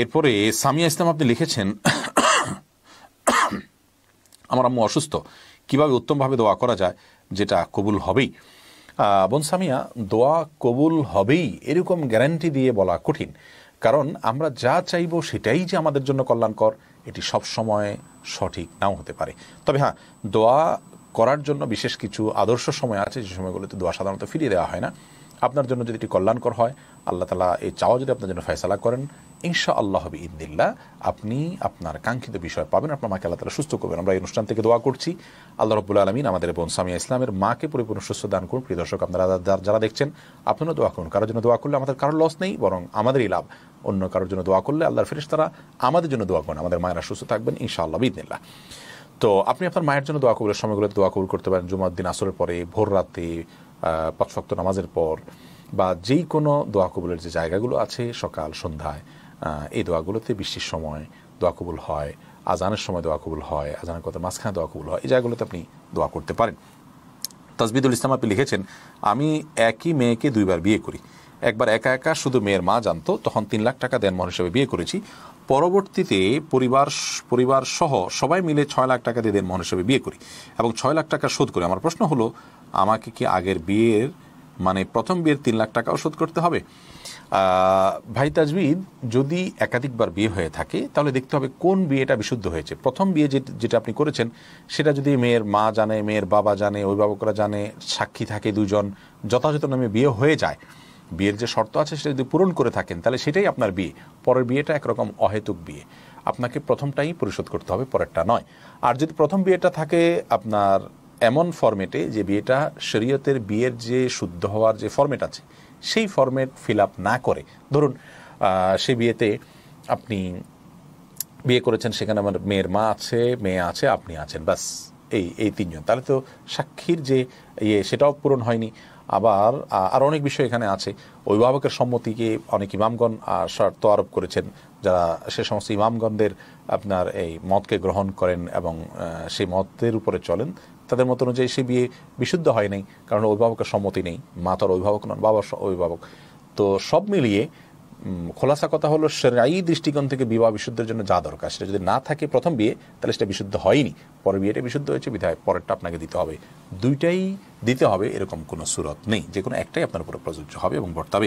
এরপরে সামিয়া ইসলাম আপনি লিখেছেন আমার আম্মু অসুস্থ কিভাবে উত্তমভাবে দোয়া করা যায় যেটা কবুল হবেই বোন সামিয়া দোয়া কবুল হবেই এরকম গ্যারান্টি দিয়ে বলা কঠিন কারণ আমরা যা চাইব সেটাই যে আমাদের জন্য কল্যাণকর এটি সব সময় সঠিক নাও হতে পারে তবে হ্যাঁ দোয়া করার জন্য বিশেষ কিছু আদর্শ সময় আছে যে সময়গুলোতে দোয়া সাধারণত ফিরিয়ে দেওয়া হয় না আপনার জন্য যদি এটি কল্যাণকর হয় আল্লাহ তালা এই চাওয়া যদি আপনার জন্য ফয়সালা করেন ইনশা আল্লাহ হবে ইদিল্লা আপনি আপনার কাঙ্ক্ষিত বিষয় পাবেন আপনার মাকে আল্লাহ সুস্থ করবেন আমরা এই অনুষ্ঠান থেকে দোয়া করছি আল্লাহ রবুল্লা আলমিন আমাদের বোন সামিয়া ইসলামের মাকে পরিপূর্ণ সুস্থ দান করুন প্রিয় দর্শক আপনারা যারা দেখছেন আপনারা দোয়া করুন কারোর জন্য দোয়া করলে আমাদের কারোর লস নেই বরং আমাদেরই লাভ অন্য কারোর জন্য দোয়া করলে আল্লাহর ফেরেস তারা আমাদের জন্য দোয়া করুন আমাদের মায়েরা সুস্থ থাকবেন ইনশা আল্লাহ ইদ্দিল্লা তো আপনি আপনার মায়ের জন্য দোয়া কবুলের সময়গুলোতে দোয়া কবুল করতে পারেন জুমার দিন আসরের পরে ভোর রাতে পাঁচ নামাজের পর বা যেই কোনো দোয়া কবুলের যে জায়গাগুলো আছে সকাল সন্ধ্যায় এই দোয়াগুলোতে বৃষ্টির সময় দোয়া কবুল হয় আজানের সময় দোয়া কবুল হয় আজানের কথা মাঝখানে দোয়া কবুল হয় এই জায়গাগুলোতে আপনি দোয়া করতে পারেন তসবিদুল ইসলাম আপনি লিখেছেন আমি একই মেয়েকে দুইবার বিয়ে করি একবার একা একা শুধু মেয়ের মা জানতো তখন তিন লাখ টাকা দেন দেনমোহর হিসেবে বিয়ে করেছি পরবর্তীতে পরিবার পরিবার সহ সবাই মিলে ছয় লাখ টাকা দিয়ে মন হিসেবে বিয়ে করি এবং ছয় লাখ টাকা শোধ করি আমার প্রশ্ন হলো আমাকে কি আগের বিয়ের মানে প্রথম বিয়ের তিন লাখ টাকাও শোধ করতে হবে ভাই তাজবিদ যদি একাধিকবার বিয়ে হয়ে থাকে তাহলে দেখতে হবে কোন বিয়েটা বিশুদ্ধ হয়েছে প্রথম বিয়ে যেটা আপনি করেছেন সেটা যদি মেয়ের মা জানে মেয়ের বাবা জানে অভিভাবকরা জানে সাক্ষী থাকে দুজন যথাযথ নামে বিয়ে হয়ে যায় বিয়ের যে শর্ত আছে সেটা যদি পূরণ করে থাকেন তাহলে সেটাই আপনার বিয়ে পরের বিয়েটা একরকম অহেতুক বিয়ে আপনাকে প্রথমটাই পরিশোধ করতে হবে পরেরটা নয় আর যদি প্রথম বিয়েটা থাকে আপনার এমন ফর্মেটে যে বিয়েটা শরীয়তের বিয়ের যে শুদ্ধ হওয়ার যে ফর্মেট আছে সেই ফর্মেট ফিল আপ না করে ধরুন সে বিয়েতে আপনি বিয়ে করেছেন সেখানে আমার মেয়ের মা আছে মেয়ে আছে আপনি আছেন ব্যাস এই এই তিনজন তাহলে তো সাক্ষীর যে ইয়ে সেটাও পূরণ হয়নি আবার আর অনেক বিষয় এখানে আছে অভিভাবকের সম্মতিকে অনেক ইমামগণ শর্ত আরোপ করেছেন যারা সে সমস্ত ইমামগণদের আপনার এই মতকে গ্রহণ করেন এবং সেই মতের উপরে চলেন তাদের মত অনুযায়ী সে বিয়ে বিশুদ্ধ হয় নাই কারণ অভিভাবকের সম্মতি নেই মা তার অভিভাবক নন বাবার অভিভাবক তো সব মিলিয়ে খোলাসা কথা হলো সেরাই দৃষ্টিকোণ থেকে বিবাহ বিশুদ্ধের জন্য যা দরকার সেটা যদি না থাকে প্রথম বিয়ে তাহলে সেটা বিশুদ্ধ হয়নি পরে বিয়েটা বিশুদ্ধ হয়েছে বিধায় পরেরটা আপনাকে দিতে হবে দুইটাই দিতে হবে এরকম কোনো সুরত নেই যে কোনো একটাই আপনার উপরে প্রযোজ্য হবে এবং বর্তাবে